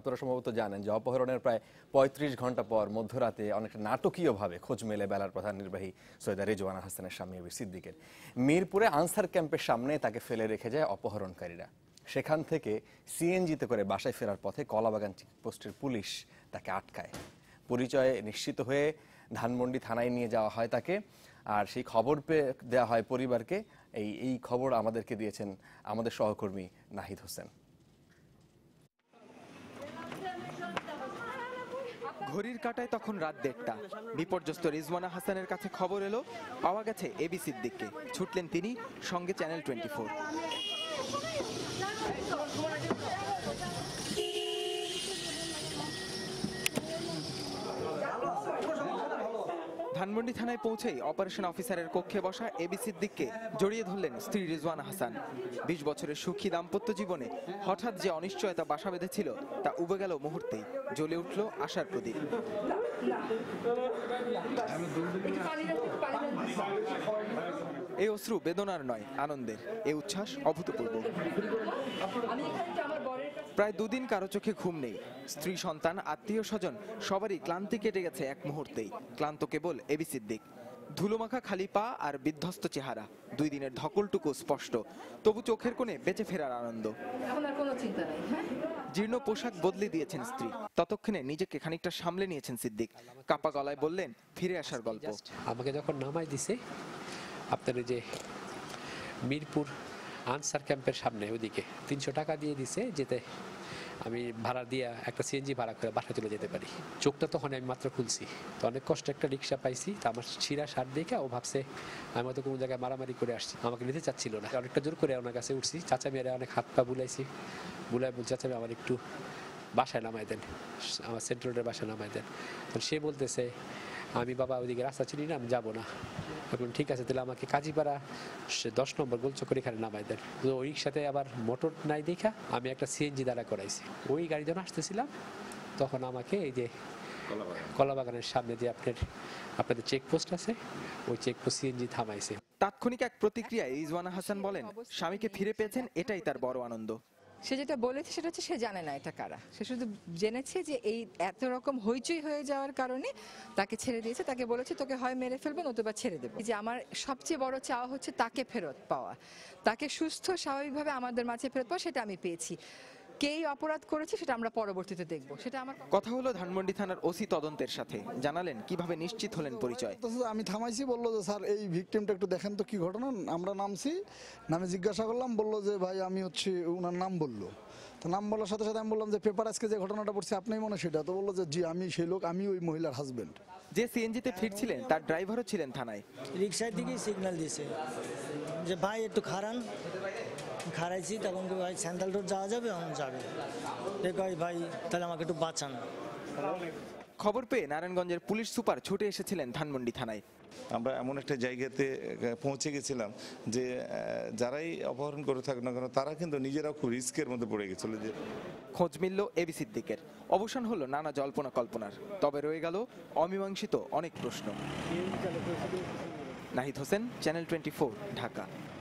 আপনারা সম্ভবত জানেন যে অপহরণের প্রায় ৩৫ ঘন্টা পর মধ্যরাতে অনেকটা নাটকীয়ভাবে খোঁজ মেলে বেলার প্রধান নির্বাহী সৈয়দা রেজওয়ান হাসানের স্বামী আবির সিদ্দিকের মিরপুরে আনসার ক্যাম্পের সামনে তাকে ফেলে রেখে যায় অপহরণকারীরা সেখান থেকে সিএনজিতে করে বাসায় ফেরার পথে কলাবাগান চেকপোস্টের পুলিশ তাকে আটকায় পরিচয়ে নিশ্চিত হয়ে ধানমন্ডি থানায় নিয়ে যাওয়া হয় তাকে আর সেই খবর পেয়ে দেওয়া হয় পরিবারকে এই এই খবর আমাদেরকে দিয়েছেন আমাদের সহকর্মী নাহিদ হোসেন ঘড়ির কাটায় তখন রাত দেড়টা বিপর্যস্ত রিজওয়ানা হাসানের কাছে খবর এলো পাওয়া গেছে এবিসির দিককে ছুটলেন তিনি সঙ্গে চ্যানেল টোয়েন্টি ধানমন্ডি থানায় পৌঁছেই অপারেশন অফিসারের কক্ষে বসা এবিসির দিককে জড়িয়ে ধরলেন স্ত্রী রিজওয়ান হাসান বিশ বছরের সুখী দাম্পত্য জীবনে হঠাৎ যে অনিশ্চয়তা বাসা বেঁধেছিল তা উবে গেল মুহূর্তেই জ্বলে উঠল আশার প্রদীপ এই অশ্রু বেদনার নয় আনন্দের এ উচ্ছ্বাস অভূতপূর্ব প্রায় দুদিন কারো চোখে ঘুম নেই স্ত্রী সন্তান আত্মীয় স্বজন সবারই ক্লান্তি কেটে গেছে এক মুহূর্তেই ক্লান্ত কেবল এবিসির দিক ধুলোমাখা খালি পা আর বিধ্বস্ত চেহারা দুই দিনের ধকলটুকু স্পষ্ট তবু চোখের কোণে বেঁচে ফেরার আনন্দ হ্যাঁ? জীর্ণ পোশাক বদলে দিয়েছেন স্ত্রী ততক্ষণে নিজেকে খানিকটা সামলে নিয়েছেন সিদ্দিক কাপা গলায় বললেন ফিরে আসার গল্প আমাকে যখন নামাই দিছে আপনার যে মিরপুর আনসার ক্যাম্পের সামনে ওদিকে তিনশো টাকা দিয়ে দিছে যেতে আমি ভাড়া দিয়া একটা সিএনজি ভাড়া করে বাসা চলে যেতে পারি চোখটা তখন আমি মাত্র খুলছি তো অনেক কষ্ট একটা রিক্সা পাইছি তো আমার ছিঁড়া সার দেখে ও ভাবছে আমি হয়তো কোনো জায়গায় মারামারি করে আসছি আমাকে নিতে চাচ্ছিল না অনেকটা জোর করে ওনার কাছে উঠছি চাচা মেয়েরা অনেক হাত পা বুলাইছি বুলাই বলছে চাচা আমার একটু বাসায় নামাই দেন আমার সেন্ট্রাল রোডের বাসায় নামাই দেন সে বলতেছে আমি বাবা ওইদিকে রাস্তা চিনি না আমি যাবো না বললাম ঠিক আছে তাহলে আমাকে কাজীপাড়া সে দশ নম্বর গোলচক্কর এখানে নামাই দেন তো ওই সাথে আবার মোটর নাই দেখা আমি একটা সিএনজি দ্বারা করাইছি ওই গাড়ি যখন আসতেছিলাম তখন আমাকে এই যে কলাবাগানের সামনে যে আপনার আপনাদের চেকপোস্ট আছে ওই চেকপোস্ট সিএনজি থামাইছে তাৎক্ষণিক এক প্রতিক্রিয়ায় ইজওয়ানা হ্যাঁ, হাসান বলেন স্বামীকে ফিরে পেয়েছেন এটাই তার বড় আনন্দ সে যেটা বলেছে সেটা হচ্ছে সে জানে না এটা কারা সে শুধু জেনেছে যে এই এত রকম হইচই হয়ে যাওয়ার কারণে তাকে ছেড়ে দিয়েছে তাকে বলেছে তোকে হয় মেরে ফেলবো নতুবা ছেড়ে দেবো যে আমার সবচেয়ে বড় চাওয়া হচ্ছে তাকে ফেরত পাওয়া তাকে সুস্থ স্বাভাবিকভাবে আমাদের মাঝে ফেরত পাওয়া সেটা আমি পেয়েছি কেই অপরাধ করেছে সেটা আমরা পরবর্তীতে দেখব সেটা আমার কথা হলো ধানমন্ডি থানার ওসি তদন্তের সাথে জানালেন কিভাবে নিশ্চিত হলেন পরিচয় আমি থামাইছি বললো যে স্যার এই ভিকটিমটা একটু দেখেন তো কি ঘটনা আমরা নামছি নামে জিজ্ঞাসা করলাম বললো যে ভাই আমি হচ্ছে ওনার নাম বললো তো নাম বলার সাথে সাথে আমি বললাম যে পেপার আজকে যে ঘটনাটা পড়ছে আপনি মনে সেটা তো বললো যে জি আমি সেই লোক আমি ওই মহিলার হাজব্যান্ড যে সিএনজিতে ফিরছিলেন তার ড্রাইভারও ছিলেন থানায় রিক্সার দিকেই সিগন্যাল দিয়েছে যে ভাই একটু খারান খাড়াইছি তখন কি ভাই স্যান্ডাল রোড যাওয়া যাবে আমি যাবে এ ভাই ভাই তাহলে আমাকে একটু বাঁচান খবর পেয়ে নারায়ণগঞ্জের পুলিশ সুপার ছুটে এসেছিলেন ধানমন্ডি থানায় আমরা এমন একটা জায়গাতে পৌঁছে গেছিলাম যে যারাই অপহরণ করে থাকে না কেন তারা কিন্তু নিজেরাও খুব রিস্কের মধ্যে পড়ে গেছিল যে খোঁজ মিলল এবি সিদ্দিকের অবসান হলো নানা জল্পনা কল্পনার তবে রয়ে গেল অমীমাংসিত অনেক প্রশ্ন নাহিদ হোসেন চ্যানেল টোয়েন্টি ঢাকা